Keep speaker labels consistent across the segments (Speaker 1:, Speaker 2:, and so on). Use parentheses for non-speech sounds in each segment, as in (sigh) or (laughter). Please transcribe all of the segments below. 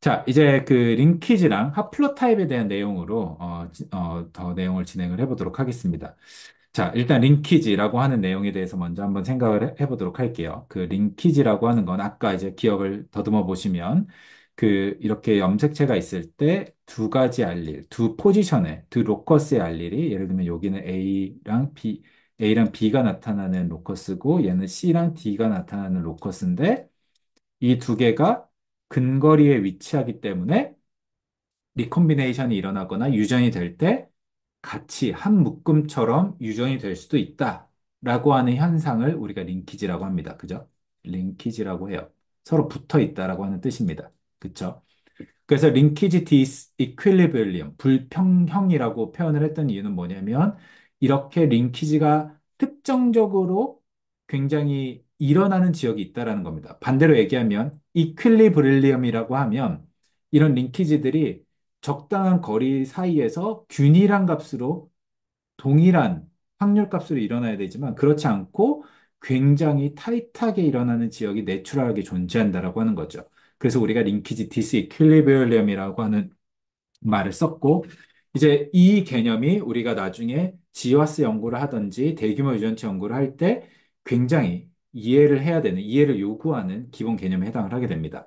Speaker 1: 자, 이제 그 링키지랑 핫플러 타입에 대한 내용으로 어, 지- 어, 더 내용을 진행을 해보도록 하겠습니다. 자, 일단 링키지라고 하는 내용에 대해서 먼저 한번 생각을 해, 보도록 할게요. 그 링키지라고 하는 건 아까 이제 기억을 더듬어 보시면 그 이렇게 염색체가 있을 때 두 가지 알릴, 두 포지션에, 두 로커스의 알릴이 예를 들면 여기는 A랑 B, A랑 B가 나타나는 로커스고 얘는 C랑 D가 나타나는 로커스인데 이 두 개가 근거리에 위치하기 때문에 리콤비네이션이 일어나거나 유전이 될 때 같이 한 묶음처럼 유전이 될 수도 있다라고 하는 현상을 우리가 링키지라고 합니다. 그죠? 링키지라고 해요. 서로 붙어 있다라고 하는 뜻입니다. 그쵸? 그래서 링키지 디스이퀄리블리엄 불평형이라고 표현을 했던 이유는 뭐냐면 이렇게 링키지가 특정적으로 굉장히 일어나는 지역이 있다라는 겁니다. 반대로 얘기하면 이퀼리브릴리엄이라고 하면 이런 링키지들이 적당한 거리 사이에서 균일한 값으로 동일한 확률 값으로 일어나야 되지만 그렇지 않고 굉장히 타이트하게 일어나는 지역이 내추럴하게 존재한다라고 하는 거죠. 그래서 우리가 링키지 디스이퀼리브릴리엄이라고 하는 말을 썼고 이제 이 개념이 우리가 나중에 지와스 연구를 하든지 대규모 유전체 연구를 할 때 굉장히 이해를 해야 되는, 이해를 요구하는 기본 개념에 해당을 하게 됩니다.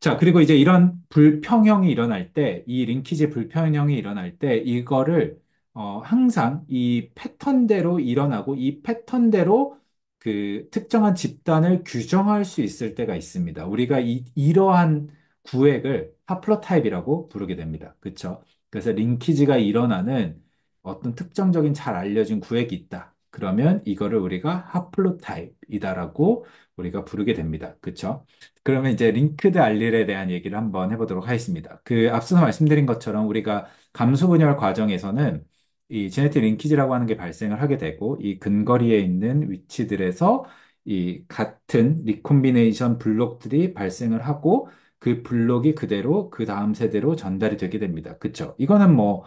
Speaker 1: 자, 그리고 이제 이런 불평형이 일어날 때, 이 링키지 불평형이 일어날 때, 이거를 어, 항상 이 패턴대로 일어나고 이 패턴대로 그 특정한 집단을 규정할 수 있을 때가 있습니다. 우리가 이, 이러한 구획을 하플러타입이라고 부르게 됩니다. 그쵸 그래서 링키지가 일어나는 어떤 특정적인 잘 알려진 구획이 있다. 그러면 이거를 우리가 하플로타입이다라고 우리가 부르게 됩니다. 그쵸? 그러면 이제 링크드 알릴에 대한 얘기를 한번 해보도록 하겠습니다. 그 앞서서 말씀드린 것처럼 우리가 감수분열 과정에서는 이 제네틱 링키지라고 하는 게 발생을 하게 되고 이 근거리에 있는 위치들에서 이 같은 리콤비네이션 블록들이 발생을 하고 그 블록이 그대로 그 다음 세대로 전달이 되게 됩니다. 그쵸? 이거는 뭐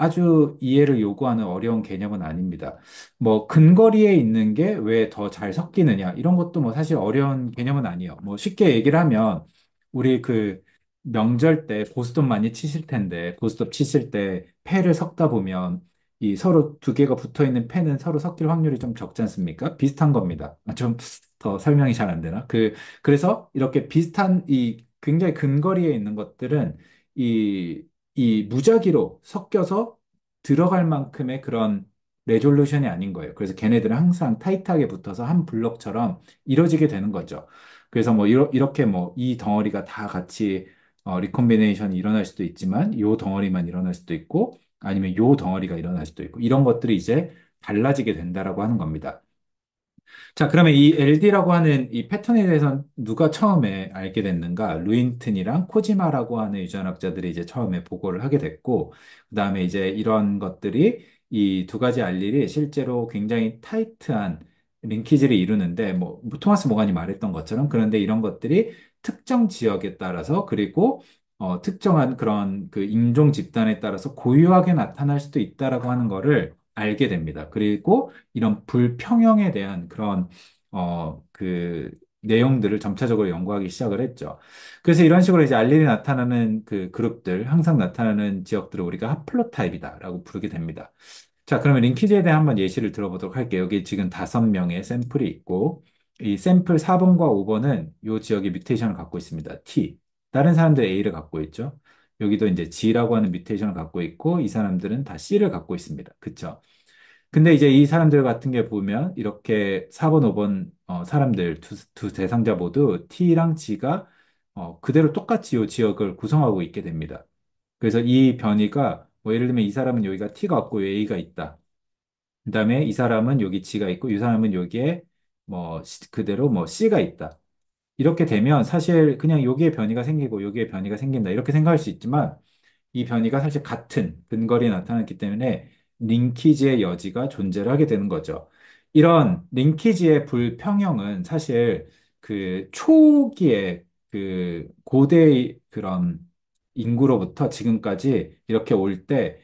Speaker 1: 아주 이해를 요구하는 어려운 개념은 아닙니다. 뭐 근거리에 있는 게 왜 더 잘 섞이느냐 이런 것도 뭐 사실 어려운 개념은 아니에요. 뭐 쉽게 얘기를 하면 우리 그 명절 때 고스톱 많이 치실 텐데 고스톱 치실 때 패를 섞다 보면 이 서로 두 개가 붙어 있는 패는 서로 섞일 확률이 좀 적지 않습니까? 비슷한 겁니다. 아, 좀 더 설명이 잘 안 되나? 그 그래서 이렇게 비슷한 이 굉장히 근거리에 있는 것들은 이이 무작위로 섞여서 들어갈 만큼의 그런 레졸루션이 아닌 거예요. 그래서 걔네들은 항상 타이트하게 붙어서 한 블럭처럼 이루어지게 되는 거죠. 그래서 뭐 이러, 이렇게 뭐 이 덩어리가 다 같이 어, 리콤비네이션이 일어날 수도 있지만 요 덩어리만 일어날 수도 있고 아니면 요 덩어리가 일어날 수도 있고 이런 것들이 이제 달라지게 된다라고 하는 겁니다. 자, 그러면 이 LD라고 하는 이 패턴에 대해서 는 누가 처음에 알게 됐는가? 루인튼이랑 코지마라고 하는 유전학자들이 이제 처음에 보고를 하게 됐고, 그 다음에 이제 이런 것들이 이 두 가지 알릴이 실제로 굉장히 타이트한 링키지를 이루는데, 뭐, 뭐 토마스 모간이 말했던 것처럼, 그런데 이런 것들이 특정 지역에 따라서, 그리고 어, 특정한 그런 그 인종 집단에 따라서 고유하게 나타날 수도 있다라고 하는 거를 알게 됩니다. 그리고 이런 불평형에 대한 그런 어 그 내용들을 점차적으로 연구하기 시작을 했죠. 그래서 이런 식으로 이제 알릴이 나타나는 그 그룹들, 항상 나타나는 지역들을 우리가 하플로타입이다라고 부르게 됩니다. 자, 그러면 링키지에 대한 한번 예시를 들어보도록 할게요. 여기 지금 다섯 명의 샘플이 있고 이 샘플 4번과 5번은 이 지역의 뮤테이션을 갖고 있습니다. T. 다른 사람들 의 A를 갖고 있죠. 여기도 이제 G라고 하는 뮤테이션을 갖고 있고 이 사람들은 다 C를 갖고 있습니다. 그쵸? 근데 이제 이 사람들 같은 게 보면 이렇게 4번, 5번 어, 사람들 두, 두 대상자 모두 T랑 G가 어, 그대로 똑같이 요 지역을 구성하고 있게 됩니다. 그래서 이 변이가 뭐 예를 들면 이 사람은 여기가 T가 없고 A가 있다. 그다음에 이 사람은 여기 G가 있고 이 사람은 여기에 뭐 그대로 뭐 C가 있다. 이렇게 되면 사실 그냥 여기에 변이가 생기고 여기에 변이가 생긴다 이렇게 생각할 수 있지만 이 변이가 사실 같은 근거리에 나타났기 때문에 링키지의 여지가 존재를 하게 되는 거죠. 이런 링키지의 불평형은 사실 그 초기에 그 고대의 그런 인구로부터 지금까지 이렇게 올 때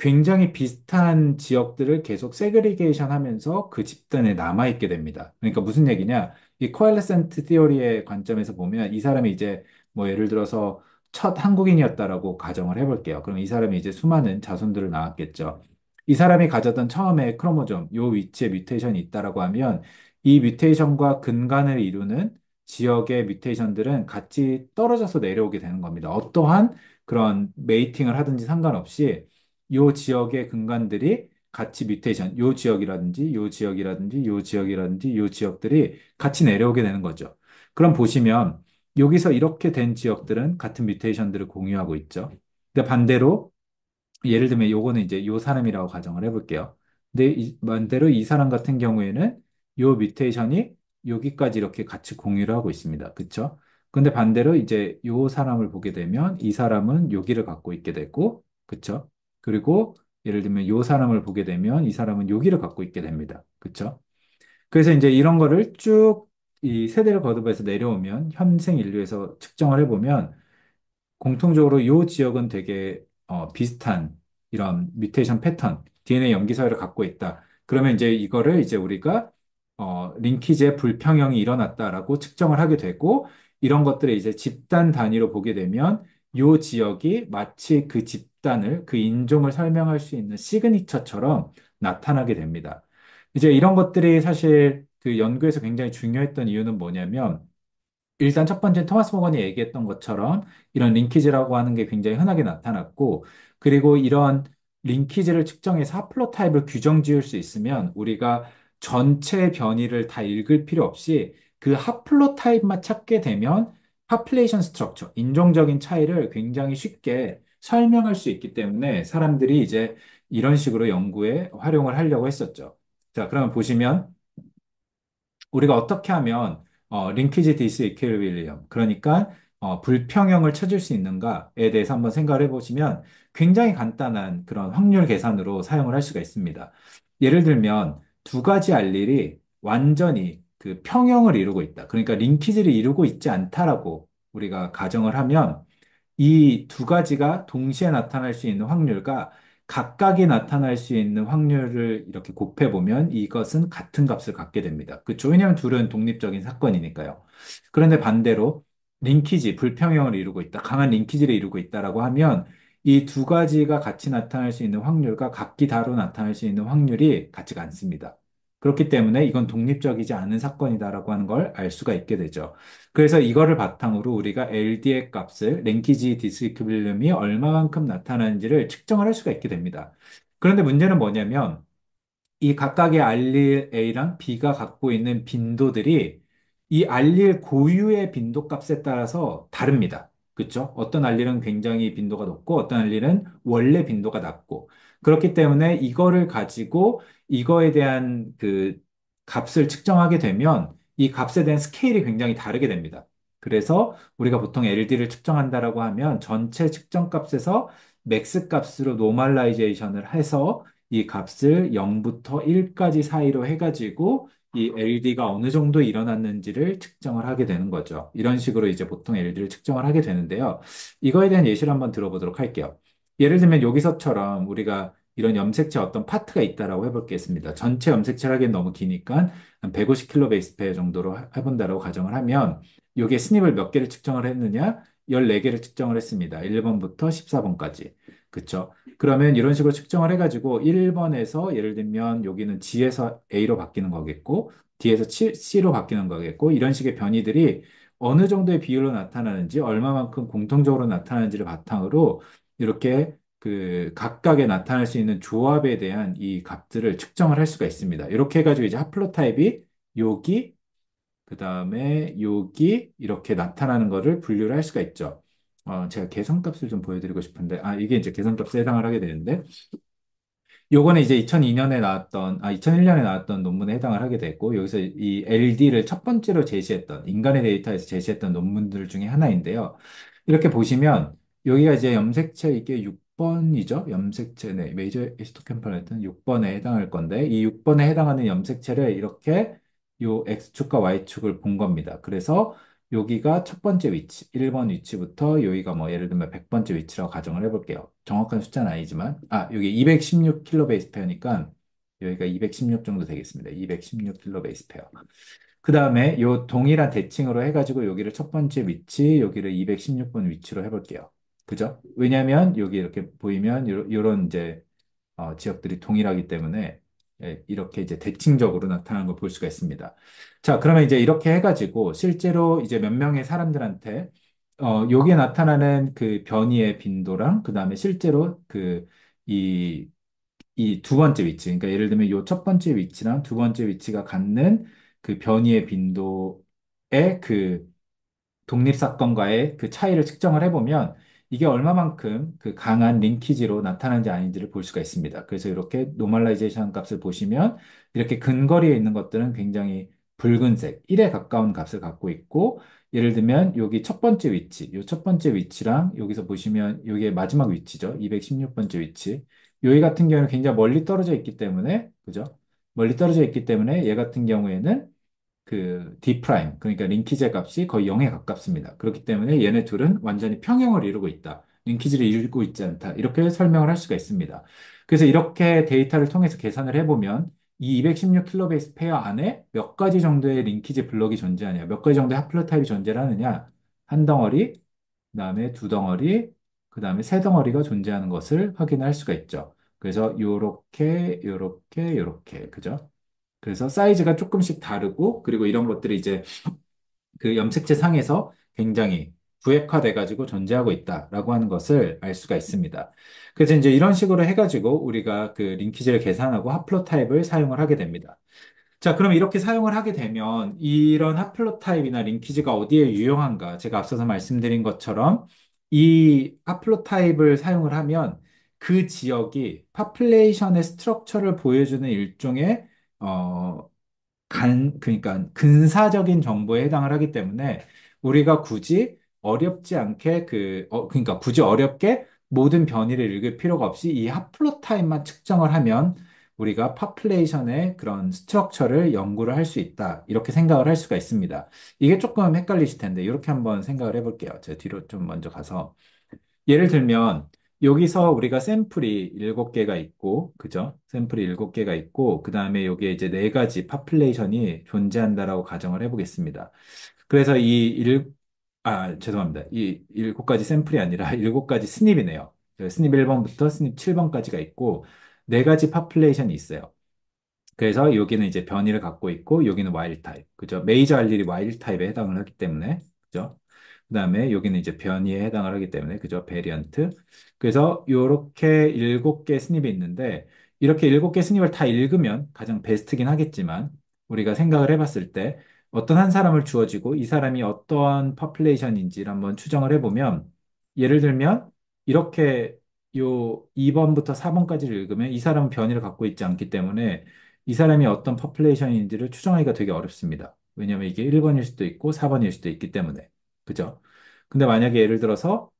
Speaker 1: 굉장히 비슷한 지역들을 계속 세그리게이션 하면서 그 집단에 남아있게 됩니다. 그러니까 무슨 얘기냐? 이 코알레센트 티어리의 관점에서 보면 이 사람이 이제 뭐 예를 들어서 첫 한국인이었다라고 가정을 해볼게요. 그럼 이 사람이 이제 수많은 자손들을 낳았겠죠. 이 사람이 가졌던 처음에 크로모좀, 요 위치에 뮤테이션이 있다라고 하면 이 뮤테이션과 근간을 이루는 지역의 뮤테이션들은 같이 떨어져서 내려오게 되는 겁니다. 어떠한 그런 메이팅을 하든지 상관없이 요 지역의 근간들이 같이 뮤테이션, 요 지역이라든지, 요 지역이라든지, 요 지역이라든지, 요 지역들이 같이 내려오게 되는 거죠. 그럼 보시면, 여기서 이렇게 된 지역들은 같은 뮤테이션들을 공유하고 있죠. 근데 반대로, 예를 들면 요거는 이제 요 사람이라고 가정을 해볼게요. 근데 이, 반대로 이 사람 같은 경우에는 요 뮤테이션이 여기까지 이렇게 같이 공유를 하고 있습니다. 그쵸? 근데 반대로 이제 요 사람을 보게 되면 이 사람은 여기를 갖고 있게 되고, 그쵸? 그리고 예를 들면 요 사람을 보게 되면 이 사람은 요기를 갖고 있게 됩니다. 그렇죠? 그래서 이제 이런 거를 쭉 이 세대를 거듭해서 내려오면 현생 인류에서 측정을 해보면 공통적으로 요 지역은 되게 어, 비슷한 이런 뮤테이션 패턴, DNA 염기 서열을 갖고 있다. 그러면 이제 이거를 이제 우리가 어, 링키지의 불평형이 일어났다라고 측정을 하게 되고 이런 것들을 이제 집단 단위로 보게 되면 요 지역이 마치 그 집단을, 그 인종을 설명할 수 있는 시그니처처럼 나타나게 됩니다. 이제 이런 것들이 사실 그 연구에서 굉장히 중요했던 이유는 뭐냐면, 일단 첫 번째 토마스 모건이 얘기했던 것처럼 이런 링키지라고 하는 게 굉장히 흔하게 나타났고, 그리고 이런 링키지를 측정해서 하플로타입을 규정 지을 수 있으면 우리가 전체 변이를 다 읽을 필요 없이 그 하플로타입만 찾게 되면 파플레이션 스트럭처, 인종적인 차이를 굉장히 쉽게 설명할 수 있기 때문에 사람들이 이제 이런 식으로 연구에 활용을 하려고 했었죠. 자, 그러면 보시면 우리가 어떻게 하면 어, 링키지 디스 이케일 윌리엄 그러니까 어, 불평형을 찾을 수 있는가에 대해서 한번 생각을 해보시면 굉장히 간단한 그런 확률 계산으로 사용을 할 수가 있습니다. 예를 들면 두 가지 알릴이 완전히 그 평형을 이루고 있다. 그러니까 링키지를 이루고 있지 않다라고 우리가 가정을 하면 이 두 가지가 동시에 나타날 수 있는 확률과 각각이 나타날 수 있는 확률을 이렇게 곱해보면 이것은 같은 값을 갖게 됩니다. 그쵸? 그렇죠? 왜냐하면 둘은 독립적인 사건이니까요. 그런데 반대로 링키지, 불평형을 이루고 있다, 강한 링키지를 이루고 있다라고 하면 이 두 가지가 같이 나타날 수 있는 확률과 각기 다로 나타날 수 있는 확률이 같지가 않습니다. 그렇기 때문에 이건 독립적이지 않은 사건이다라고 하는 걸 알 수가 있게 되죠. 그래서 이거를 바탕으로 우리가 LD의 값을 랭키지 디스이큐빌륨이 얼마만큼 나타나는지를 측정을 할 수가 있게 됩니다. 그런데 문제는 뭐냐면 이 각각의 알릴 A랑 B가 갖고 있는 빈도들이 이 알릴 고유의 빈도값에 따라서 다릅니다. 그렇죠? 어떤 알릴은 굉장히 빈도가 높고 어떤 알릴은 원래 빈도가 낮고 그렇기 때문에 이거를 가지고 이거에 대한 그 값을 측정하게 되면 이 값에 대한 스케일이 굉장히 다르게 됩니다. 그래서 우리가 보통 LD를 측정한다라고 하면 전체 측정 값에서 맥스 값으로 노멀라이제이션을 해서 이 값을 0부터 1까지 사이로 해가지고 이 LD가 어느 정도 일어났는지를 측정을 하게 되는 거죠. 이런 식으로 이제 보통 LD를 측정을 하게 되는데요. 이거에 대한 예시를 한번 들어보도록 할게요. 예를 들면 여기서처럼 우리가 이런 염색체 어떤 파트가 있다라고 해볼겠습니다. 전체 염색체를 기엔 너무 기니까 한 150킬로 베이스페 정도로 해본다라고 가정을 하면 요게 스닙을 몇 개를 측정을 했느냐? 14개를 측정을 했습니다. 1번부터 14번까지. 그쵸? 그러면 이런 식으로 측정을 해가지고 1번에서 예를 들면 여기는 G에서 A로 바뀌는 거겠고 D에서 C로 바뀌는 거겠고 이런 식의 변이들이 어느 정도의 비율로 나타나는지 얼마만큼 공통적으로 나타나는지를 바탕으로 이렇게 그 각각에 나타날 수 있는 조합에 대한 이 값들을 측정을 할 수가 있습니다. 이렇게 해가지고 이제 핫플로타입이 여기, 그 다음에 여기 이렇게 나타나는 것을 분류를 할 수가 있죠. 어, 제가 개성값을좀 보여드리고 싶은데, 아, 이게 이제 개성값에 해당을 하게 되는데, 요거는 이제 2002년에 나왔던, 아, 2001년에 나왔던 논문에 해당을 하게 됐고, 여기서 이 LD를 첫 번째로 제시했던, 인간의 데이터에서 제시했던 논문들 중에 하나인데요. 이렇게 보시면, 여기가 이제 염색체 이게 6 6번이죠. 염색체 네, 메이저 히스토캠퍼레이트는 6번에 해당할 건데 이 6번에 해당하는 염색체를 이렇게 요 X축과 Y축을 본 겁니다. 그래서 여기가 첫 번째 위치, 1번 위치부터 여기가 뭐 예를 들면 100번째 위치라고 가정을 해볼게요. 정확한 숫자는 아니지만 아 여기 216 킬로베이스 페어니까 여기가 216 정도 되겠습니다. 216 킬로베이스 페어. 그 다음에 요 동일한 대칭으로 해가지고 여기를 첫 번째 위치, 여기를 216번 위치로 해볼게요. 그죠? 왜냐하면 여기 이렇게 보이면 이런 이제 어, 지역들이 동일하기 때문에 예, 이렇게 이제 대칭적으로 나타나는 걸 볼 수가 있습니다. 자, 그러면 이제 이렇게 해가지고 실제로 이제 몇 명의 사람들한테 어, 여기에 나타나는 그 변이의 빈도랑 그 다음에 실제로 그이이 두 번째 위치, 그러니까 예를 들면 이 첫 번째 위치랑 두 번째 위치가 갖는 그 변이의 빈도의 그 독립 사건과의 그 차이를 측정을 해보면 이게 얼마만큼 그 강한 링키지로 나타나는지 아닌지를 볼 수가 있습니다. 그래서 이렇게 노멀라이제이션 값을 보시면 이렇게 근거리에 있는 것들은 굉장히 붉은색, 1에 가까운 값을 갖고 있고 예를 들면 여기 첫 번째 위치, 이 첫 번째 위치랑 여기서 보시면 여기에 마지막 위치죠. 216번째 위치. 여기 같은 경우는 굉장히 멀리 떨어져 있기 때문에 그죠? 멀리 떨어져 있기 때문에 얘 같은 경우에는 그 D 프라임 그러니까 링키제 값이 거의 0에 가깝습니다. 그렇기 때문에 얘네 둘은 완전히 평형을 이루고 있다. 링키지를 이루고 있지 않다. 이렇게 설명을 할 수가 있습니다. 그래서 이렇게 데이터를 통해서 계산을 해보면 이 216킬로베이스 페어 안에 몇 가지 정도의 링키지 블럭이 존재하냐, 몇 가지 정도의 하플러 타입이 존재 하느냐, 한 덩어리, 그 다음에 두 덩어리, 그 다음에 세 덩어리가 존재하는 것을 확인할 수가 있죠. 그래서 요렇게, 요렇게, 요렇게, 그죠? 그래서 사이즈가 조금씩 다르고 그리고 이런 것들이 이제 그 염색체 상에서 굉장히 부액화돼가지고 존재하고 있다라고 하는 것을 알 수가 있습니다. 그래서 이제 이런 식으로 해가지고 우리가 그 링키지를 계산하고 하플로타입을 사용을 하게 됩니다. 자, 그럼 이렇게 사용을 하게 되면 이런 하플로타입이나 링키지가 어디에 유용한가? 제가 앞서서 말씀드린 것처럼 이 하플로타입을 사용을 하면 그 지역이 파플레이션의 스트럭처를 보여주는 일종의 어, 간, 그러니까 근사적인 정보에 해당을 하기 때문에 우리가 굳이 어렵지 않게 그, 어, 그러니까 굳이 어렵게 모든 변이를 읽을 필요가 없이 이 하플로 타입만 측정을 하면 우리가 파플레이션의 그런 스트럭처를 연구를 할 수 있다. 이렇게 생각을 할 수가 있습니다. 이게 조금 헷갈리실 텐데, 이렇게 한번 생각을 해볼게요. 제 뒤로 좀 먼저 가서. 예를 들면, 여기서 우리가 샘플이 7개가 있고, 그죠? 샘플이 7개가 있고, 그 다음에 여기에 이제 4가지 파플레이션이 존재한다라고 가정을 해보겠습니다. 그래서 이 1, 아, 죄송합니다. 이 7가지 샘플이 아니라 7가지 (laughs) 스닙이네요. 스닙 1번부터 스닙 7번까지가 있고, 4가지 파플레이션이 있어요. 그래서 여기는 이제 변이를 갖고 있고, 여기는 와일 타입. 그죠? 메이저 할 일이 와일 타입에 해당을 하기 때문에, 그죠? 그 다음에 여기는 이제 변이에 해당을 하기 때문에 그죠? 베리언트. 그래서 이렇게 일곱 개 스닙이 있는데 이렇게 일곱 개 스닙을 다 읽으면 가장 베스트긴 하겠지만 우리가 생각을 해봤을 때 어떤 한 사람을 주어지고 이 사람이 어떠한 퍼플레이션인지를 한번 추정을 해보면 예를 들면 이렇게 요 2번부터 4번까지를 읽으면 이 사람은 변이를 갖고 있지 않기 때문에 이 사람이 어떤 퍼플레이션인지를 추정하기가 되게 어렵습니다. 왜냐하면 이게 1번일 수도 있고 4번일 수도 있기 때문에. 그죠? 근데 만약에 예를 들어서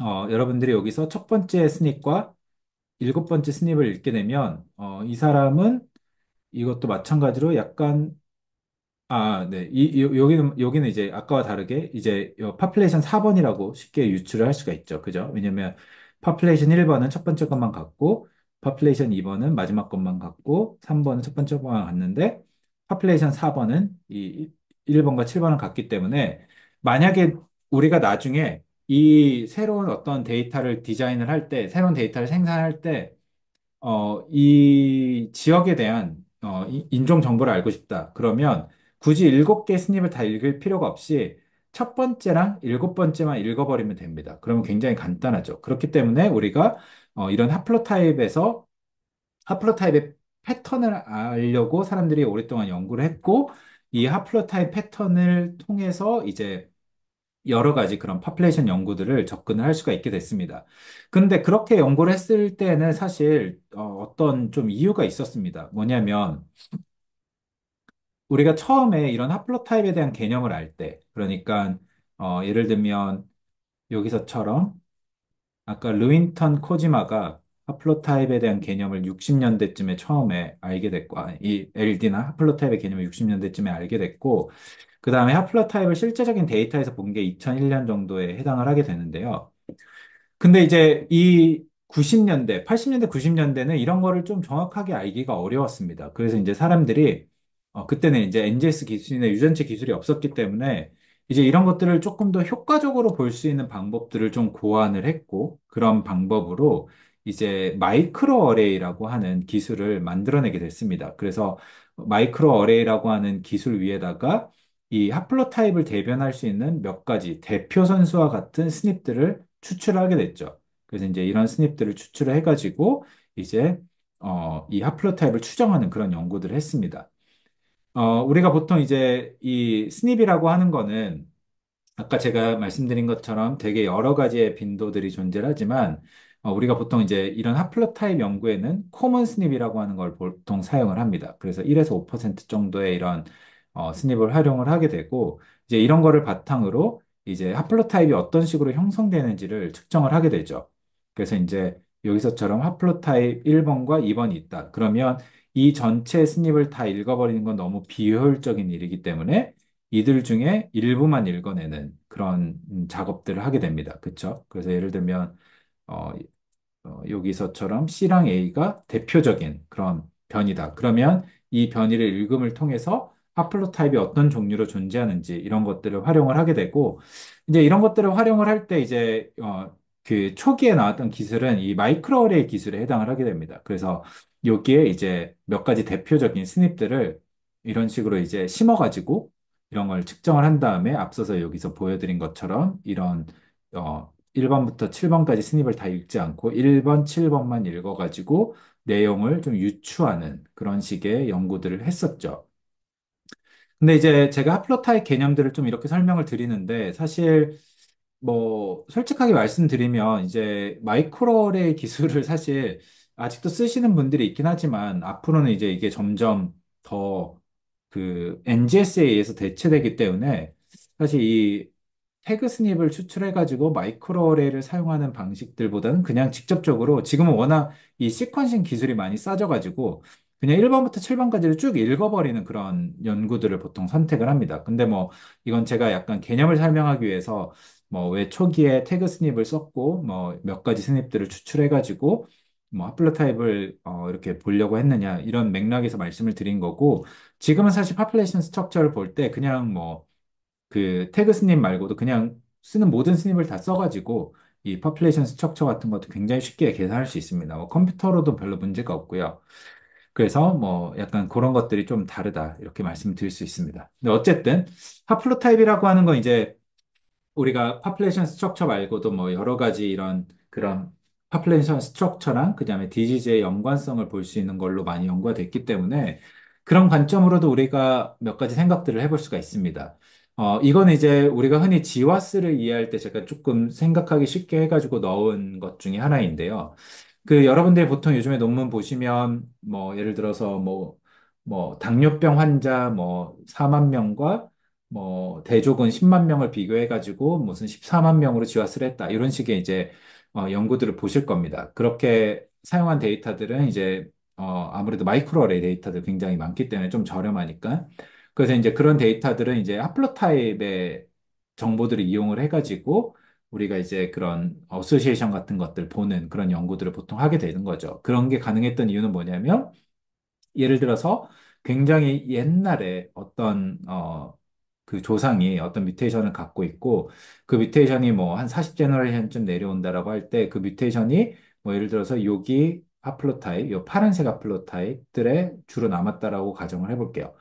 Speaker 1: 어, 여러분들이 여기서 첫 번째 스낵과 일곱 번째 스낵을 읽게 되면 어, 이 사람은 이것도 마찬가지로 약간 아, 네. 이, 이- 여기는, 여기는 이제 아까와 다르게 이제 파플레이션 4번이라고 쉽게 유추를 할 수가 있죠. 그죠? 왜냐면 파플레이션 1번은 첫 번째 것만 같고, 파플레이션 2번은 마지막 것만 같고, 3번은 첫 번째 것만 같는데, 파플레이션 4번은 이 1번과 7번은 같기 때문에 만약에 우리가 나중에 이 새로운 어떤 데이터를 디자인을 할 때, 새로운 데이터를 생산할 때, 어, 이 지역에 대한 어, 인종 정보를 알고 싶다. 그러면 굳이 일곱 개스님을다 읽을 필요가 없이 첫 번째랑 일곱 번째만 읽어버리면 됩니다. 그러면 굉장히 간단하죠. 그렇기 때문에 우리가 어, 이런 하플로타입에서 하플로타입의 패턴을 알려고 사람들이 오랫동안 연구를 했고, 이 하플로타입 패턴을 통해서 이제 여러 가지 그런 파플레이션 연구들을 접근을 할 수가 있게 됐습니다. 근데 그렇게 연구를 했을 때는 사실 어, 떤좀 이유가 있었습니다. 뭐냐면 우리가 처음에 이런 하플로타입에 대한 개념을 알 때, 그러니까 어, 예를 들면 여기서처럼 아까 루인턴 코지마가 하플로타입에 대한 개념을 60년대쯤에 처음에 알게 됐고, 아, 이 LD나 하플로타입의 개념을 60년대쯤에 알게 됐고, 그 다음에 하플라 타입을 실제적인 데이터에서 본 게 2001년 정도에 해당을 하게 되는데요. 근데 이제 이 90년대, 80년대, 90년대는 이런 거를 좀 정확하게 알기가 어려웠습니다. 그래서 이제 사람들이, 어, 그때는 이제 NGS 기술이나 유전체 기술이 없었기 때문에 이제 이런 것들을 조금 더 효과적으로 볼 수 있는 방법들을 좀 고안을 했고, 그런 방법으로 이제 마이크로 어레이라고 하는 기술을 만들어내게 됐습니다. 그래서 마이크로 어레이라고 하는 기술 위에다가 이 하플로타입을 대변할 수 있는 몇 가지 대표 선수와 같은 스닙들을 추출하게 됐죠. 그래서 이제 이런 스닙들을 추출을 해가지고 이제 어, 이 하플로타입을 추정하는 그런 연구들을 했습니다. 어, 우리가 보통 이제 이 스닙이라고 하는 거는 아까 제가 말씀드린 것처럼 되게 여러 가지의 빈도들이 존재하지만 어, 우리가 보통 이제 이런 하플로타입 연구에는 코먼 스닙이라고 하는 걸 보통 사용을 합니다. 그래서 1에서 5% 정도의 이런 어, 스닙을 활용을 하게 되고 이제 이런 거를 바탕으로 이제 하플로타입이 어떤 식으로 형성되는지를 측정을 하게 되죠. 그래서 이제 여기서처럼 하플로타입 1번과 2번이 있다. 그러면 이 전체 스닙을 다 읽어버리는 건 너무 비효율적인 일이기 때문에 이들 중에 일부만 읽어내는 그런 음, 작업들을 하게 됩니다. 그렇죠? 그래서 예를 들면 어, 어, 여기서처럼 C랑 A가 대표적인 그런 변이다. 그러면 이 변이를 읽음을 통해서 하플로타입이 어떤 종류로 존재하는지 이런 것들을 활용을 하게 되고 이제 이런 것들을 활용을 할 때 이제 어, 그 초기에 나왔던 기술은 이 마이크로어레이 기술에 해당을 하게 됩니다. 그래서 여기에 이제 몇 가지 대표적인 스닙들을 이런 식으로 이제 심어가지고 이런 걸 측정을 한 다음에 앞서서 여기서 보여드린 것처럼 이런 어 1번부터 7번까지 스닙을 다 읽지 않고 1번, 7번만 읽어가지고 내용을 좀 유추하는 그런 식의 연구들을 했었죠. 근데 이제 제가 하플로타입 개념들을 좀 이렇게 설명을 드리는데 사실 뭐 솔직하게 말씀드리면 이제 마이크로레이 어 기술을 (laughs) 사실 아직도 쓰시는 분들이 있긴 하지만 앞으로는 이제 이게 점점 더 그 NGS에 의해서 대체되기 때문에 사실 이 태그 스닙을 추출해가지고 마이크로레이를 어 사용하는 방식들보다는 그냥 직접적으로 지금은 워낙 이 시퀀싱 기술이 많이 싸져가지고 그냥 1번부터 7번까지를 쭉 읽어버리는 그런 연구들을 보통 선택을 합니다. 근데 뭐 이건 제가 약간 개념을 설명하기 위해서 뭐 왜 초기에 태그 스닙을 썼고 뭐 몇 가지 스닙들을 추출해가지고 뭐하플러타입을 어, 이렇게 보려고 했느냐 이런 맥락에서 말씀을 드린 거고 지금은 사실 파플레이션 스트럭처를 볼 때 그냥 뭐 그 태그 스닙 말고도 그냥 쓰는 모든 스닙을 다 써가지고 이 파플레이션 스트럭처 같은 것도 굉장히 쉽게 계산할 수 있습니다. 뭐 컴퓨터로도 별로 문제가 없고요. 그래서 뭐 약간 그런 것들이 좀 다르다 이렇게 말씀드릴 수 있습니다. 근데 어쨌든 하플로타입이라고 하는 건 이제 우리가 파플레이션 스트럭처 말고도 뭐 여러 가지 이런 그런 파플레이션 스트럭처랑 그다음에 디지즈의 연관성을 볼 수 있는 걸로 많이 연구됐기 가 때문에 그런 관점으로도 우리가 몇 가지 생각들을 해볼 수가 있습니다. 어, 이건 이제 우리가 흔히 지와스를 이해할 때 제가 조금 생각하기 쉽게 해가지고 넣은 것 중에 하나인데요. 그 여러분들이 보통 요즘에 논문 보시면 뭐 예를 들어서 뭐뭐 뭐 당뇨병 환자 뭐 4만 명과 뭐 대조군 10만 명을 비교해 가지고 무슨 14만 명으로 지웠을 했다 이런 식의 이제 어 연구들을 보실 겁니다. 그렇게 사용한 데이터들은 이제 어 아무래도 마이크로어레이 데이터들 굉장히 많기 때문에 좀 저렴하니까 그래서 이제 그런 데이터들은 이제 하플로타입의 정보들을 이용을 해가지고 우리가 이제 그런 어소시에이션 같은 것들 보는 그런 연구들을 보통 하게 되는 거죠. 그런 게 가능했던 이유는 뭐냐면 예를 들어서 굉장히 옛날에 어떤 어 그 조상이 어떤 뮤테이션을 갖고 있고 그 뮤테이션이 뭐 한 40제너레이션쯤 내려온다라고 할 때 그 뮤테이션이 뭐 예를 들어서 여기 하플로타입, 요 파란색 하플로타입들에 주로 남았다라고 가정을 해볼게요.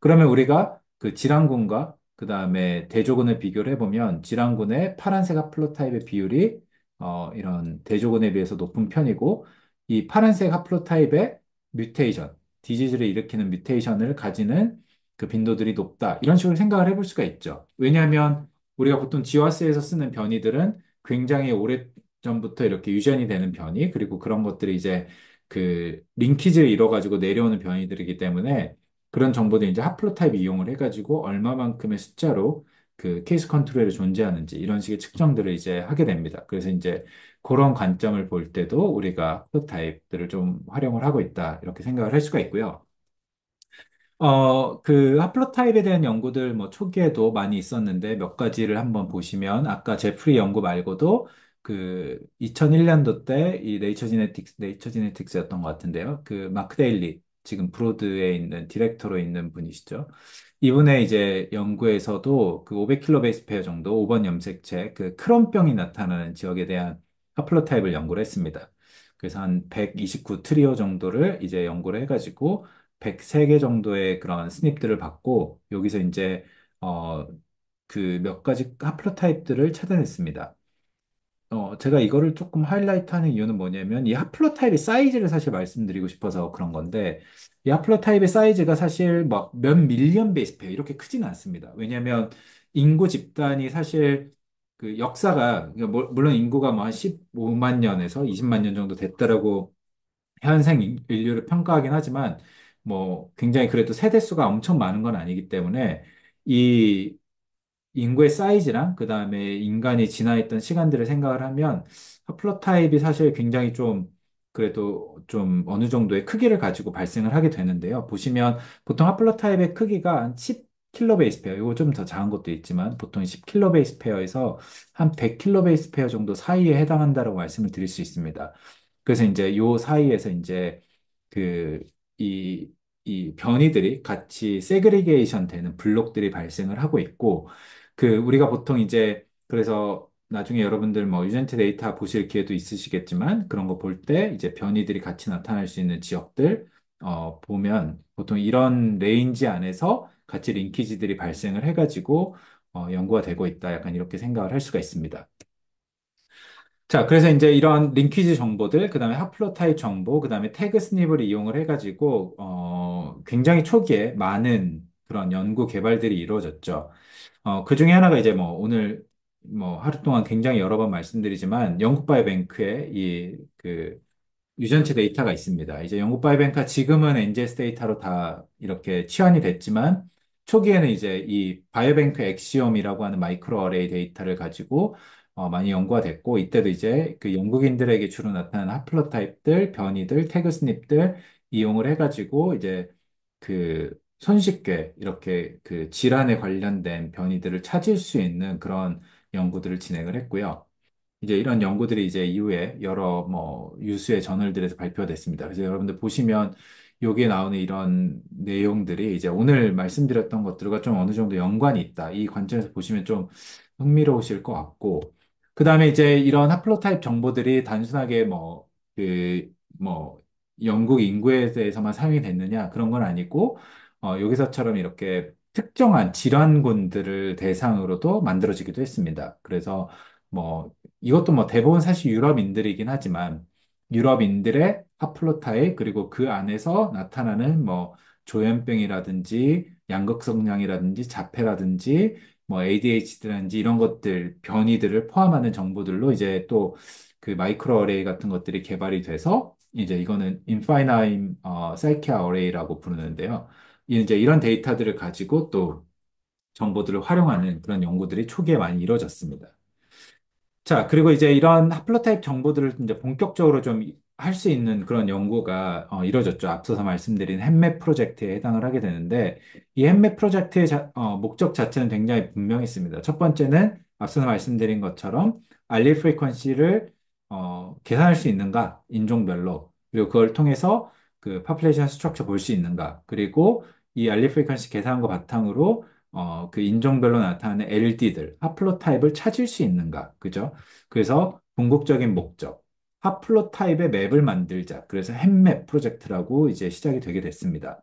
Speaker 1: 그러면 우리가 그 질환군과 그 다음에 대조군을 비교를 해보면 지랑군의 파란색과 플로타입의 비율이 어, 이런 대조군에 비해서 높은 편이고 이 파란색 하플로타입의 뮤테이션, 디지즈를 일으키는 뮤테이션을 가지는 그 빈도들이 높다. 이런 식으로 생각을 해볼 수가 있죠. 왜냐하면 우리가 보통 지와스에서 쓰는 변이들은 굉장히 오래전부터 이렇게 유전이 되는 변이, 그리고 그런 것들이 이제 그링키즈를 잃어가지고 내려오는 변이들이기 때문에 그런 정보들 이제 하플로타입 이용을 해가지고 얼마만큼의 숫자로 그 케이스 컨트롤이 존재하는지 이런 식의 측정들을 이제 하게 됩니다. 그래서 이제 그런 관점을 볼 때도 우리가 하플로타입들을 좀 활용을 하고 있다 이렇게 생각을 할 수가 있고요. 어, 그 하플로타입에 대한 연구들 뭐 초기에도 많이 있었는데 몇 가지를 한번 보시면 아까 제프리 연구 말고도 그 2001년도 때 이 네이처 지네틱스, 네이처 지네틱스였던 것 같은데요. 그 마크 데일리 지금 브로드에 있는 디렉터로 있는 분이시죠. 이분의 이제 연구에서도 그 500킬로 베이스 페어 정도 5번 염색체 그크롬병이 나타나는 지역에 대한 하플로타입을 연구를 했습니다. 그래서 한 129 트리오 정도를 이제 연구를 해가지고 103개 정도의 그런 스닙들을 받고 여기서 이제 어 그 몇 가지 하플로타입들을 찾아냈습니다. 어, 제가 이거를 조금 하이라이트 하는 이유는 뭐냐면, 이 하플로 타입의 사이즈를 사실 말씀드리고 싶어서 그런 건데, 이 하플로 타입의 사이즈가 사실 막 몇 밀리언 베이스페어 이렇게 크진 않습니다. 왜냐면, 인구 집단이 사실 그 역사가, 그러니까 뭐, 물- 론 인구가 뭐 한 15만 년에서 20만 년 정도 됐다라고 현생 인- 인류를 평가하긴 하지만, 뭐, 굉장히 그래도 세대 수가 엄청 많은 건 아니기 때문에, 이 인구의 사이즈랑 그 다음에 인간이 지나했던 시간들을 생각을 하면 하플로타입이 사실 굉장히 좀 그래도 좀 어느 정도의 크기를 가지고 발생을 하게 되는데요. 보시면 보통 하플로타입의 크기가 한 10킬로베이스 페어, 이거 좀 더 작은 것도 있지만 보통 10킬로베이스 페어에서 한 100킬로베이스 페어 정도 사이에 해당한다라고 말씀을 드릴 수 있습니다. 그래서 이제 요 사이에서 이제 그 이 이 변이들이 같이 세그리게이션 되는 블록들이 발생을 하고 있고 그 우리가 보통 이제 그래서 나중에 여러분들 뭐 유전체 데이터 보실 기회도 있으시겠지만 그런 거 볼 때 이제 변이들이 같이 나타날 수 있는 지역들 어 보면 보통 이런 레인지 안에서 같이 링키지들이 발생을 해가지고 어 연구가 되고 있다 약간 이렇게 생각을 할 수가 있습니다. 자, 그래서 이제 이런 링키지 정보들, 그 다음에 하플로타입 정보, 그 다음에 태그 스닙을 이용을 해가지고, 어, 굉장히 초기에 많은 그런 연구 개발들이 이루어졌죠. 어, 그 중에 하나가 이제 뭐 오늘 뭐 하루 동안 굉장히 여러 번 말씀드리지만 영국 바이뱅크의 이그 유전체 데이터가 있습니다. 이제 영국 바이뱅크가 지금은 NGS 데이터로 다 이렇게 치환이 됐지만 초기에는 이제 이 바이오뱅크 엑시엄이라고 하는 마이크로 어레이 데이터를 가지고 어, 많이 연구가 됐고 이때도 이제 그 영국인들에게 주로 나타나는 하플로타입들, 변이들, 태그 스닙들 이용을 해가지고 이제 그 손쉽게 이렇게 그 질환에 관련된 변이들을 찾을 수 있는 그런 연구들을 진행을 했고요. 이제 이런 연구들이 이제 이후에 여러 뭐 유수의 저널들에서 발표됐습니다. 그래서 여러분들 보시면 여기에 나오는 이런 내용들이 이제 오늘 말씀드렸던 것들과 좀 어느 정도 연관이 있다. 이 관점에서 보시면 좀 흥미로우실 것 같고, 그 다음에 이제 이런 하플로타입 정보들이 단순하게 뭐, 그, 뭐, 영국 인구에 대해서만 사용이 됐느냐 그런 건 아니고 어, 여기서처럼 이렇게 특정한 질환군들을 대상으로도 만들어지기도 했습니다. 그래서 뭐 이것도 뭐 대부분 사실 유럽인들이긴 하지만 유럽인들의 하플로타입 그리고 그 안에서 나타나는 뭐 조현병이라든지 양극성향이라든지 자폐라든지 뭐 ADHD라든지 이런 것들 변이들을 포함하는 정보들로 이제 또 그 마이크로 어레이 같은 것들이 개발이 돼서 이제 이거는 인파이나임 어 사이키아 어레이라고 부르는데요. 이제 이런 데이터들을 가지고 또 정보들을 활용하는 그런 연구들이 초기에 많이 이루어졌습니다. 자, 그리고 이제 이런 하플로타입 정보들을 이제 본격적으로 좀 할 수 있는 그런 연구가 어, 이루어졌죠. 앞서서 말씀드린 햄맵 프로젝트에 해당을 하게 되는데 이 햄맵 프로젝트의 자, 어, 목적 자체는 굉장히 분명했습니다. 첫 번째는 앞서 서 말씀드린 것처럼 알릴 프리퀀시를 어, 계산할 수 있는가 인종별로 그리고 그걸 통해서 그 파플레이션 스트럭처 볼 수 있는가 그리고 이알리 프리퀀시 계산한 거 바탕으로 어, 그 인종별로 나타나는 LD들, 하플로타입을 찾을 수 있는가. 그죠? 그래서 궁극적인 목적, 하플로타입의 맵을 만들자. 그래서 햄맵 프로젝트라고 이제 시작이 되게 됐습니다.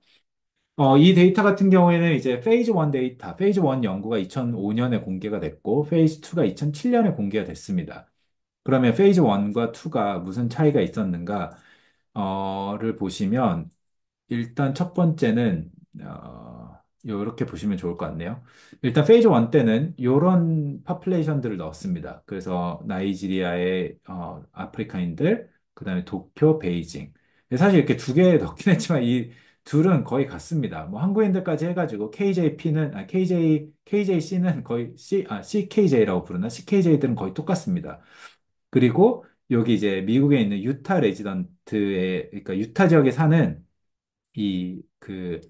Speaker 1: 어, 이 데이터 같은 경우에는 이제 페이즈 1 데이터, 페이즈 1 연구가 2005년에 공개가 됐고, 페이즈 2가 2007년에 공개가 됐습니다. 그러면 페이즈 1과 2가 무슨 차이가 있었는가, 어, 를 보시면, 일단 첫 번째는 이렇게 어, 보시면 좋을 것 같네요. 일단 페이즈 1 때는 이런 파플레이션들을 넣었습니다. 그래서 나이지리아의 어, 아프리카인들, 그 다음에 도쿄, 베이징. 사실 이렇게 두 개 넣긴 (laughs) 했지만 이 둘은 거의 같습니다. 뭐 한국인들까지 해가지고 KJP는 아, KJ KJC는 거의 C 아 CKJ라고 부르나 CKJ들은 거의 똑같습니다. 그리고 여기 이제 미국에 있는 유타 레지던트의 그러니까 유타 지역에 사는 이그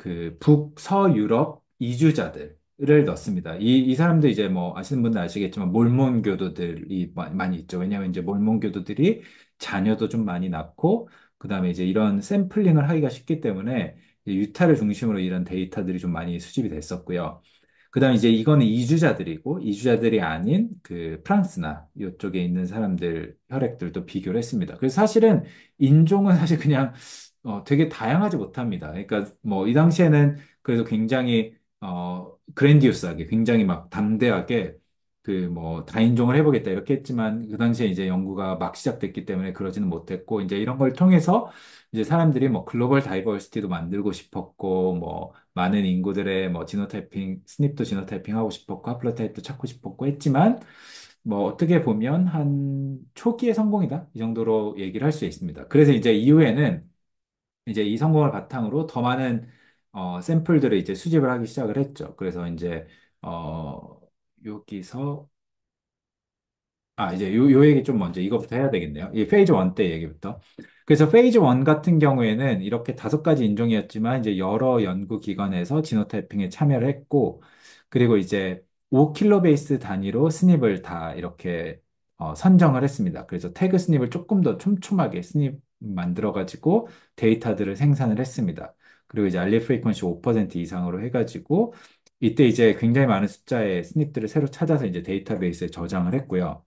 Speaker 1: 그 북서 유럽 이주자들을 넣습니다. 이, 이사람들 이제 뭐 아시는 분들 아시겠지만 몰몬교도들이 많이 있죠. 왜냐하면 이제 몰몬교도들이 자녀도 좀 많이 낳고 그다음에 이제 이런 샘플링을 하기가 쉽기 때문에 유타를 중심으로 이런 데이터들이 좀 많이 수집이 됐었고요. 그다음에 이제 이거는 이주자들이고 이주자들이 아닌 그 프랑스나 이쪽에 있는 사람들 혈액들도 비교를 했습니다. 그래서 사실은 인종은 사실 그냥 어, 되게 다양하지 못합니다. 그러니까 뭐 이 당시에는 그래도 굉장히 어, 그랜디우스하게 굉장히 막 담대하게 그 뭐 다인종을 해보겠다 이렇게 했지만 그 당시에 이제 연구가 막 시작됐기 때문에 그러지는 못했고 이제 이런 걸 통해서 이제 사람들이 뭐 글로벌 다이버시티도 만들고 싶었고 뭐 많은 인구들의 뭐 지노타이핑 스닙도 지노타이핑 하고 싶었고 하플로타입도 찾고 싶었고 했지만 뭐 어떻게 보면 한 초기의 성공이다 이 정도로 얘기를 할 수 있습니다. 그래서 이제 이후에는 이제 이 성공을 바탕으로 더 많은 어, 샘플들을 이제 수집을 하기 시작을 했죠. 그래서 이제 어, 여기서 아, 이제 요, 요 얘기 좀 먼저 이거부터 해야 되겠네요. 이 페이즈 1 때 얘기부터. 그래서 페이즈 1 같은 경우에는 이렇게 다섯 가지 인종이었지만 이제 여러 연구 기관에서 지노타이핑에 참여를 했고 그리고 이제 5킬로베이스 단위로 스닙을 다 이렇게 어, 선정을 했습니다. 그래서 태그 스닙을 조금 더 촘촘하게 스닙 만들어가지고 데이터들을 생산을 했습니다. 그리고 이제 알리 프리퀀시 5% 이상으로 해가지고 이때 이제 굉장히 많은 숫자의 스닙들을 새로 찾아서 이제 데이터베이스에 저장을 했고요.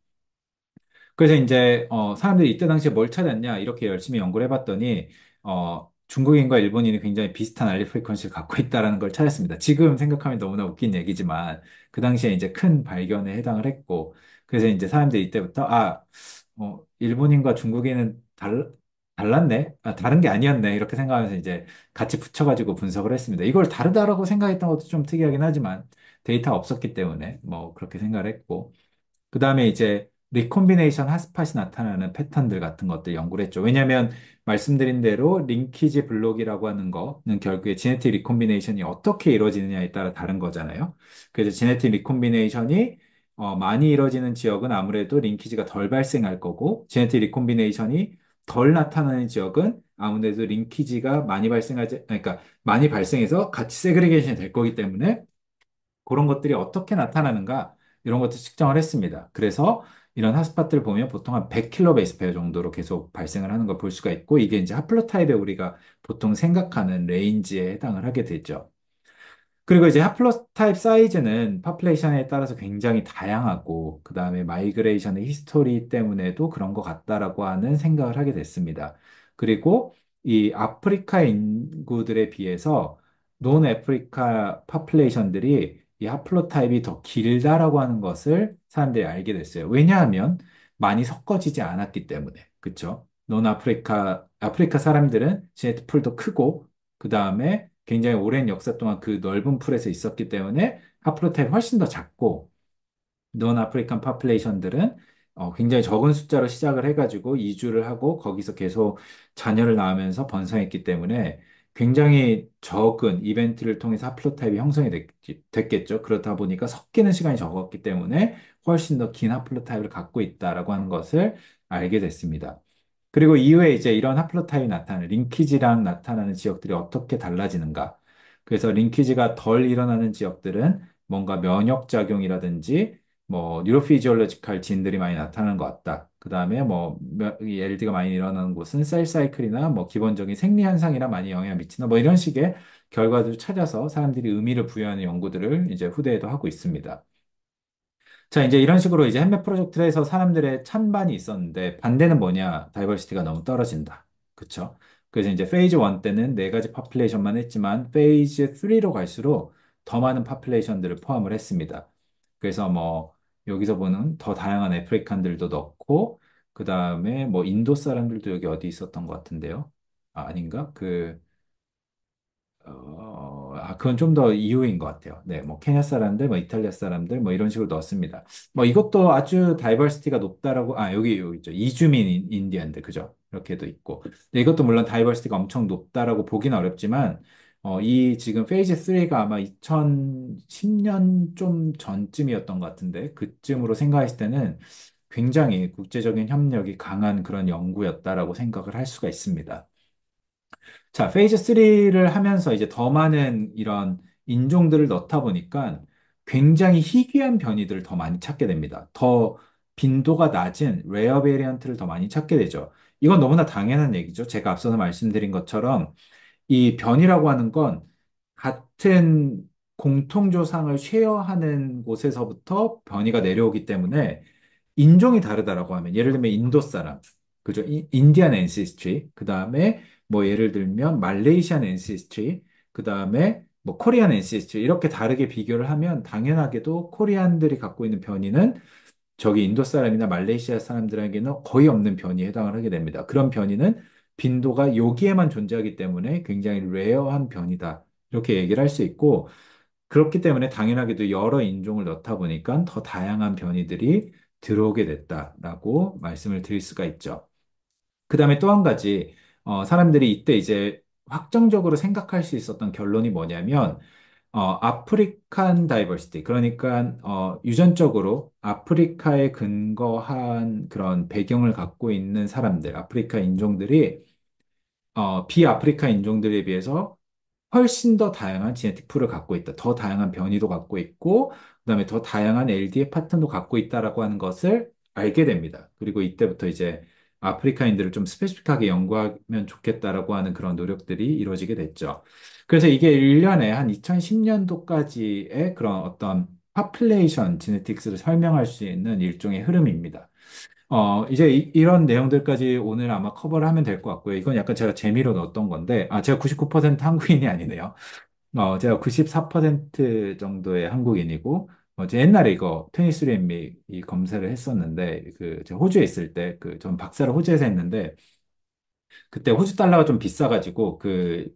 Speaker 1: 그래서 이제 어, 사람들이 이때 당시에 뭘 찾았냐 이렇게 열심히 연구를 해봤더니 어, 중국인과 일본인이 굉장히 비슷한 알리 프리퀀시를 갖고 있다라는 걸 찾았습니다. 지금 생각하면 너무나 웃긴 얘기지만 그 당시에 이제 큰 발견에 해당을 했고 그래서 이제 사람들이 이때부터 아 어, 일본인과 중국인은 달, 달랐네? 아, 다른 게 아니었네. 이렇게 생각하면서 이제 같이 붙여가지고 분석을 했습니다. 이걸 다르다라고 생각했던 것도 좀 특이하긴 하지만 데이터가 없었기 때문에 뭐 그렇게 생각을 했고. 그 다음에 이제 리콤비네이션 핫스팟이 나타나는 패턴들 같은 것들 연구를 했죠. 왜냐하면 말씀드린 대로 링키지 블록이라고 하는 거는 결국에 지네틱 리콤비네이션이 어떻게 이루어지느냐에 따라 다른 거잖아요. 그래서 지네틱 리콤비네이션이 어, 많이 이루어지는 지역은 아무래도 링키지가 덜 발생할 거고 지네틱 리콤비네이션이 덜 나타나는 지역은 아무래도 링키지가 많이 발생하지, 그러니까 많이 발생해서 같이 세그리게이션이 될 거기 때문에 그런 것들이 어떻게 나타나는가 이런 것도 측정을 했습니다. 그래서 이런 핫스팟들을 보면 보통 한 100킬로 베이스페어 정도로 계속 발생을 하는 걸 볼 수가 있고 이게 이제 하플로타입에 우리가 보통 생각하는 레인지에 해당을 하게 되죠. 그리고 이제 하플러스 타입 사이즈는 파플레이션에 따라서 굉장히 다양하고 그 다음에 마이그레이션의 히스토리 때문에도 그런 것 같다라고 하는 생각을 하게 됐습니다. 그리고 이 아프리카 인구들에 비해서 논아프리카 파플레이션들이 이 하플로 타입이 더 길다라고 하는 것을 사람들이 알게 됐어요. 왜냐하면 많이 섞어지지 않았기 때문에 그쵸? 논 아프리카 아프리카 사람들은 지네트 풀도 크고 그 다음에 굉장히 오랜 역사 동안 그 넓은 풀에서 있었기 때문에 하프로타입이 훨씬 더 작고 논 아프리칸 파플레이션들은 어, 굉장히 적은 숫자로 시작을 해가지고 이주를 하고 거기서 계속 자녀를 낳으면서 번성했기 때문에 굉장히 적은 이벤트를 통해서 하플로타입이 형성이 됐, 겠죠 그렇다 보니까 섞이는 시간이 적었기 때문에 훨씬 더 긴 하플로타입을 갖고 있다라고 하는 것을 알게 됐습니다. 그리고 이후에 이제 이런 하플로타입이 나타나는 링키지랑 나타나는 지역들이 어떻게 달라지는가. 그래서 링키지가 덜 일어나는 지역들은 뭔가 면역작용이라든지 뭐 뉴로피지올로지컬 진들이 많이 나타나는 것 같다. 그 다음에 뭐 LD가 많이 일어나는 곳은 셀 사이클이나 뭐 기본적인 생리 현상이나 많이 영향을 미치나 뭐 이런 식의 결과들을 찾아서 사람들이 의미를 부여하는 연구들을 이제 후대에도 하고 있습니다. 자, 이제 이런 식으로 이제 h a 프로젝트에서 사람들의 찬반이 있었는데 반대는 뭐냐? 다이버시티가 너무 떨어진다. 그쵸? 그래서 이제 페이즈 1 때는 네 가지 파퓰레이션만 했지만 페이즈 3로 갈수록 더 많은 파퓰레이션들을 포함을 했습니다. 그래서 뭐 여기서 보는 더 다양한 애프리칸들도 넣고 그 다음에 뭐 인도 사람들도 여기 어디 있었던 것 같은데요. 아, 아닌가? 그 어... 뭐, 아, 그건 좀 더 이유인 것 같아요. 네, 뭐 케냐 사람들, 뭐 이탈리아 사람들, 뭐 이런 식으로 넣었습니다. 뭐 이것도 아주 다이버시티가 높다라고, 아, 여기, 여기 있죠. 이주민 인디언들, 그죠? 이렇게도 있고. 네, 이것도 물론 다이버시티가 엄청 높다라고 보긴 어렵지만, 어, 이 지금 페이지 3가 아마 2010년 좀 전쯤이었던 것 같은데, 그쯤으로 생각했을 때는 굉장히 국제적인 협력이 강한 그런 연구였다라고 생각을 할 수가 있습니다. 자, 페이즈 3를 하면서 이제 더 많은 이런 인종들을 넣다 보니까 굉장히 희귀한 변이들을 더 많이 찾게 됩니다. 더 빈도가 낮은 레어 베리언트를 더 많이 찾게 되죠. 이건 너무나 당연한 얘기죠. 제가 앞서서 말씀드린 것처럼 이 변이라고 하는 건 같은 공통조상을 쉐어하는 곳에서부터 변이가 내려오기 때문에 인종이 다르다라고 하면 예를 들면 인도 사람, 그죠? 인디언 앤시스트리, 그 다음에 뭐 예를 들면 말레이시안 앤시스트리그 다음에 뭐 코리안 앤시스트리 이렇게 다르게 비교를 하면 당연하게도 코리안들이 갖고 있는 변이는 저기 인도 사람이나 말레이시아 사람들에게는 거의 없는 변이에 해당을 하게 됩니다. 그런 변이는 빈도가 여기에만 존재하기 때문에 굉장히 레어한 변이다. 이렇게 얘기를 할 수 있고 그렇기 때문에 당연하게도 여러 인종을 넣다 보니까 더 다양한 변이들이 들어오게 됐다라고 말씀을 드릴 수가 있죠. 그 다음에 또 한 가지 어, 사람들이 이때 이제 확정적으로 생각할 수 있었던 결론이 뭐냐면, 어, 아프리칸 다이버시티, 그러니까, 어, 유전적으로 아프리카에 근거한 그런 배경을 갖고 있는 사람들, 아프리카 인종들이, 어, 비아프리카 인종들에 비해서 훨씬 더 다양한 지네틱 풀을 갖고 있다. 더 다양한 변이도 갖고 있고, 그다음에 더 다양한 LDA 파트너도 갖고 있다라고 하는 것을 알게 됩니다. 그리고 이때부터 이제 아프리카인들을 좀 스페시픽하게 연구하면 좋겠다라고 하는 그런 노력들이 이루어지게 됐죠. 그래서 이게 일년에한 2010년도까지의 그런 어떤 파플레이션 지네틱스를 설명할 수 있는 일종의 흐름입니다. 어, 이제 이, 런 내용들까지 오늘 아마 커버를 하면 될 것 같고요. 이건 약간 제가 재미로 넣었던 건데, 아, 제가 99% 한국인이 아니네요. 어, 제가 94% 정도의 한국인이고, 어제 옛날에 이거 테니스 n d 이 검사를 했었는데 그 호주에 있을 때 그 전 박사를 호주에서 했는데 그때 호주 달러가 좀 비싸가지고 그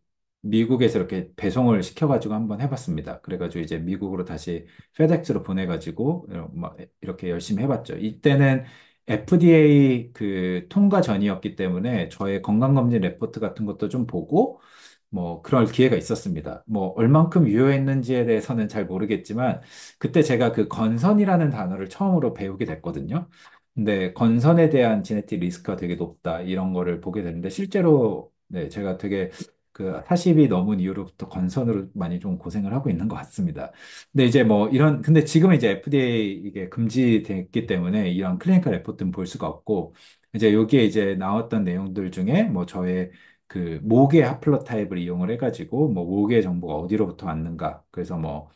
Speaker 1: 미국에서 이렇게 배송을 시켜가지고 한번 해봤습니다. 그래가지고 이제 미국으로 다시 페덱스로 보내가지고 어, 막 이렇게 열심히 해봤죠. 이때는 FDA 그 통과 전이었기 때문에 저의 건강검진 레포트 같은 것도 좀 보고 뭐 그럴 기회가 있었습니다. 뭐 얼만큼 유효했는지에 대해서는 잘 모르겠지만 그때 제가 그 건선이라는 단어를 처음으로 배우게 됐거든요. 근데 건선에 대한 지네틱 리스크가 되게 높다 이런 거를 보게 되는데 실제로 네, 제가 되게 그 40이 넘은 이후로부터 건선으로 많이 좀 고생을 하고 있는 것 같습니다. 근데 이제 뭐 이런 근데 지금은 이제 FDA 이게 금지됐기 때문에 이런 클리니컬 레포트는 볼 수가 없고 이제 여기에 이제 나왔던 내용들 중에 뭐 저의 그 목의 하플로 타입을 이용을 해가지고 뭐 목의 정보가 어디로부터 왔는가 그래서 뭐뭐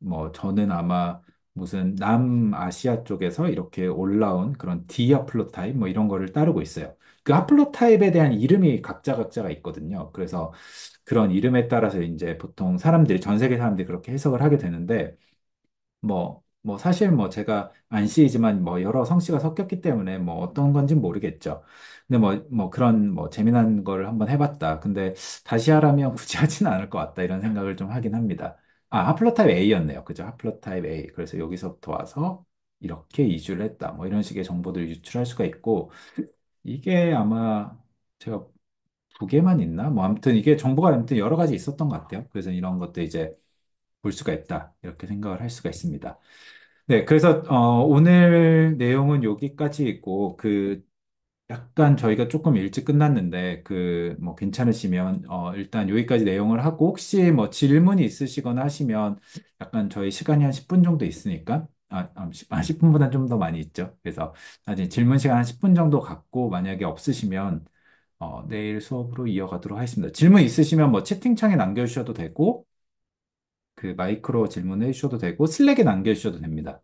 Speaker 1: 뭐 저는 아마 무슨 남아시아 쪽에서 이렇게 올라온 그런 D 하플로타입 뭐 이런 거를 따르고 있어요. 그 하플로타입에 대한 이름이 각자 각자가 있거든요. 그래서 그런 이름에 따라서 이제 보통 사람들이 전 세계 사람들이 그렇게 해석을 하게 되는데 뭐뭐 사실 뭐 제가 안씨이지만 뭐 여러 성씨가 섞였기 때문에 뭐 어떤 건지 모르겠죠. 근데 뭐, 뭐 그런 뭐 재미난 걸 한번 해봤다. 근데 다시 하라면 (laughs) 굳이 하진 않을 것 같다. 이런 생각을 좀 하긴 합니다. 아, 하플로타입 A였네요. 그죠? 하플로타입 A. 그래서 여기서부터 와서 이렇게 이주를 했다. 뭐 이런 식의 정보들을 유출할 수가 있고, 이게 아마 제가 두 개만 있나? 뭐 아무튼 이게 정보가 아무튼 여러 가지 있었던 것 같아요. 그래서 이런 것도 이제 볼 수가 있다. 이렇게 생각을 할 수가 있습니다. 네, 그래서 어, 오늘 내용은 여기까지 있고 그 약간 저희가 조금 일찍 끝났는데 그 뭐 괜찮으시면 어, 일단 여기까지 내용을 하고 혹시 뭐 질문이 있으시거나 하시면 약간 저희 시간이 한 10분 정도 있으니까 아, 아, 10, 분보다 좀더 많이 있죠. 그래서 나중에 질문 시간 한 10분 정도 갖고 만약에 없으시면 어, 내일 수업으로 이어가도록 하겠습니다. 질문 있으시면 뭐 채팅창에 남겨주셔도 되고 그 마이크로 질문을 해주셔도 되고 슬랙에 남겨주셔도 됩니다.